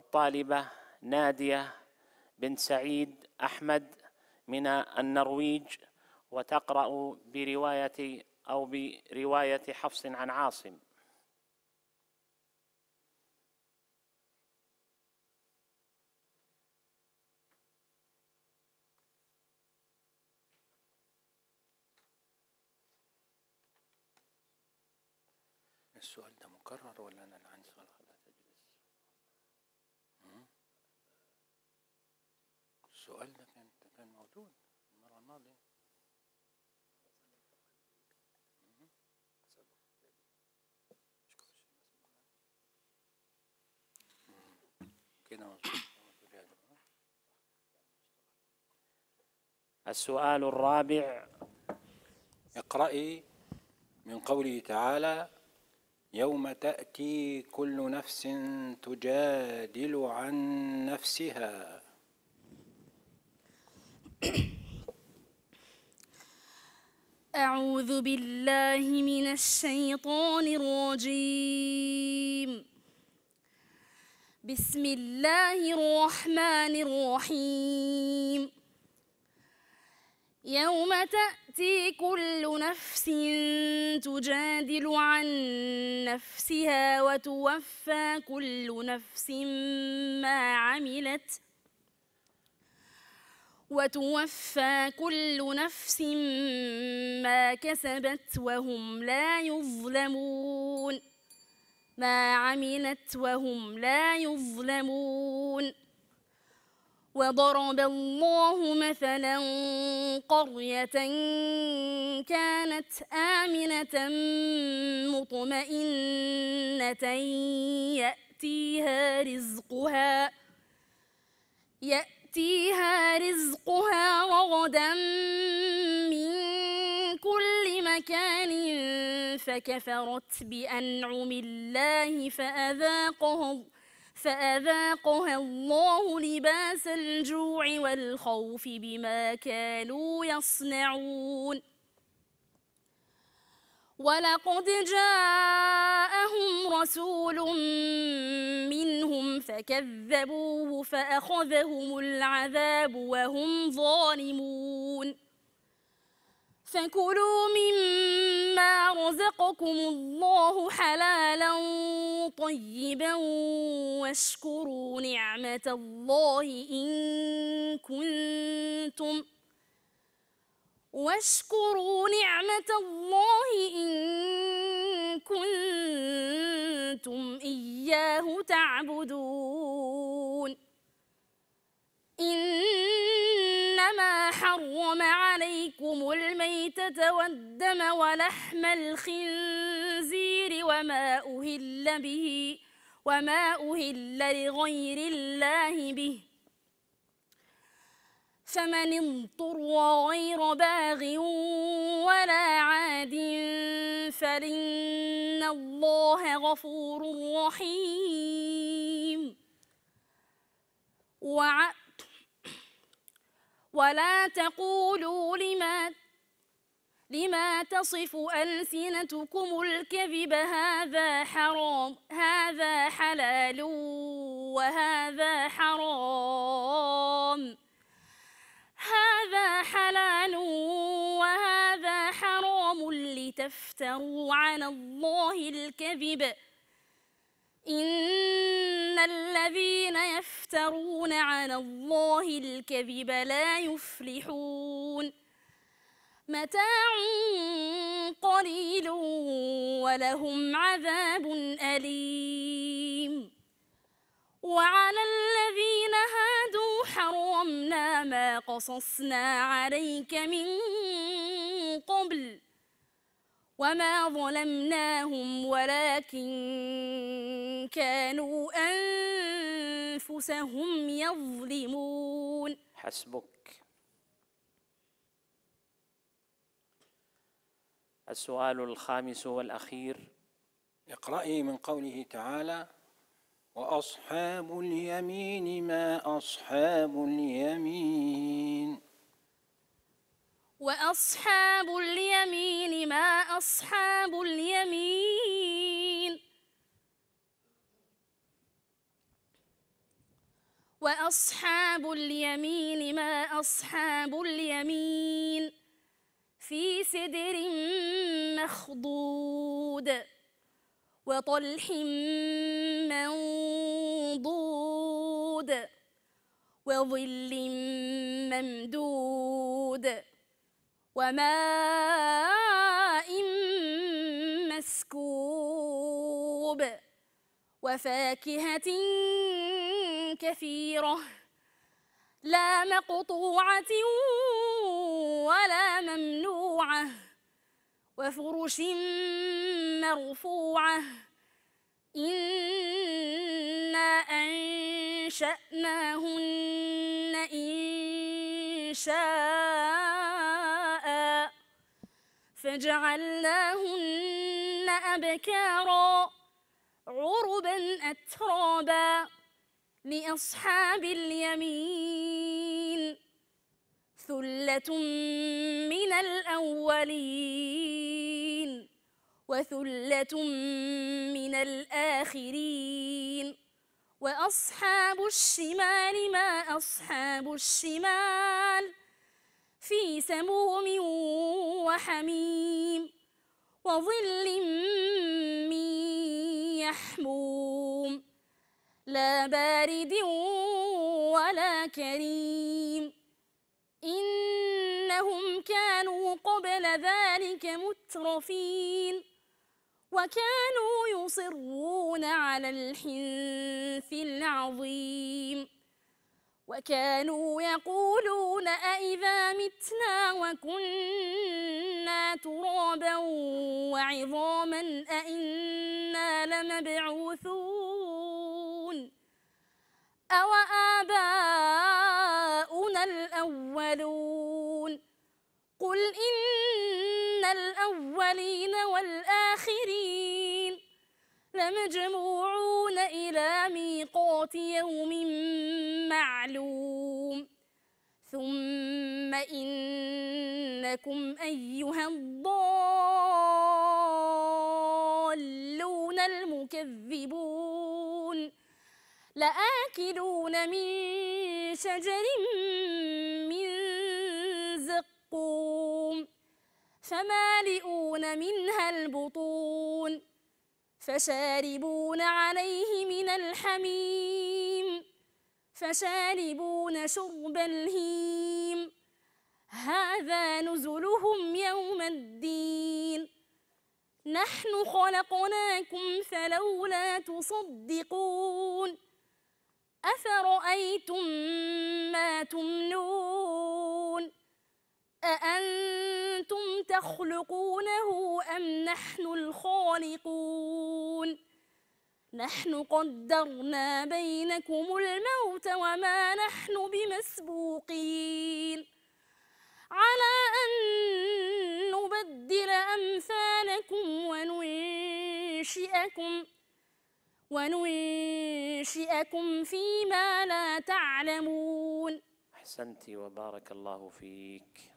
الطالبة نادية بن سعيد أحمد من النرويج وتقرأ برواية أو برواية حفص عن عاصم السؤال ده مكرر ولا أنا اللي عندي غلط؟ السؤال ده كان كان موجود المرة الماضية السؤال الرابع اقرأي من قوله تعالى يوم تأتي كل نفس تجادل عن نفسها أعوذ بالله من الشيطان الرجيم بسم الله الرحمن الرحيم يوم تأتي كل نفس تجادل عن نفسها وتوفى كل نفس ما عملت وتوفى كل نفس ما كسبت وهم لا يظلمون ما عملت وهم لا يظلمون وضرب الله مثلا قرية كانت آمنة مطمئنة يأتيها رزقها يأتيها رزقها رغدا من مكان فكفرت بأنعم الله فأذاقها فأذاقها الله لباس الجوع والخوف بما كانوا يصنعون ولقد جاءهم رسول منهم فكذبوه فأخذهم العذاب وهم ظالمون فكلوا مما رزقكم الله حلالا طيبا واشكروا نعمة الله إن كنتم واشكروا نعمة الله إن كنتم إياه تعبدون إنما حرم عليكم الميتة والدم ولحم الخنزير وما أهل به وما أهل لغير الله به فمن اضطر غير باغ ولا عاد فإن الله غفور رحيم وعأ ولا تقولوا لما لما تصف ألسنتكم الكذب هذا حرام هذا حلال وهذا حرام هذا حلال وهذا حرام لتفتروا على الله الكذب إن الذين يفترون على الله الكذب لا يفلحون متاع قليل ولهم عذاب أليم وعلى الذين هادوا حرمنا ما قصصنا عليك من قبل وما ظلمناهم ولكن كانوا أنفسهم يظلمون حسبك السؤال الخامس والأخير اقرأي من قوله تعالى وأصحاب اليمين ما أصحاب اليمين وأصحاب اليمين أصحاب اليمين وأصحاب اليمين ما أصحاب اليمين في سدر مخضود وطلح منضود وظل ممدود وماء وفاكهة كثيرة لا مقطوعة ولا ممنوعة وفرش مرفوعة إنا أنشأناهن إن شاء فجعلناهن أبكاراً عربا أترابا لأصحاب اليمين ثلة من الأولين وثلة من الآخرين وأصحاب الشمال ما أصحاب الشمال في سموم وحميم وظل من يحموم لا بارد ولا كريم إنهم كانوا قبل ذلك مترفين وكانوا يصرون على الحنث العظيم وكانوا يقولون أئذا متنا وكنا ترابا وعظاما أئنا لمبعوثون أو آباؤنا الأولون قل إن الأولين والآخرين لمجموعون معلوم ثم إنكم أيها الضالون المكذبون لآكلون من شجر من زقوم فمالئون منها البطون فشاربون عليه من الحميم فشاربون شرب الهيم هذا نزلهم يوم الدين نحن خلقناكم فلولا تصدقون أفرأيتم ما تمنون أأنتم تخلقونه أم نحن الخالقون نحن قدرنا بينكم الموت وما نحن بمسبوقين على أن نبدل أمثالكم وننشئكم وننشئكم فيما لا تعلمون أحسنت وبارك الله فيك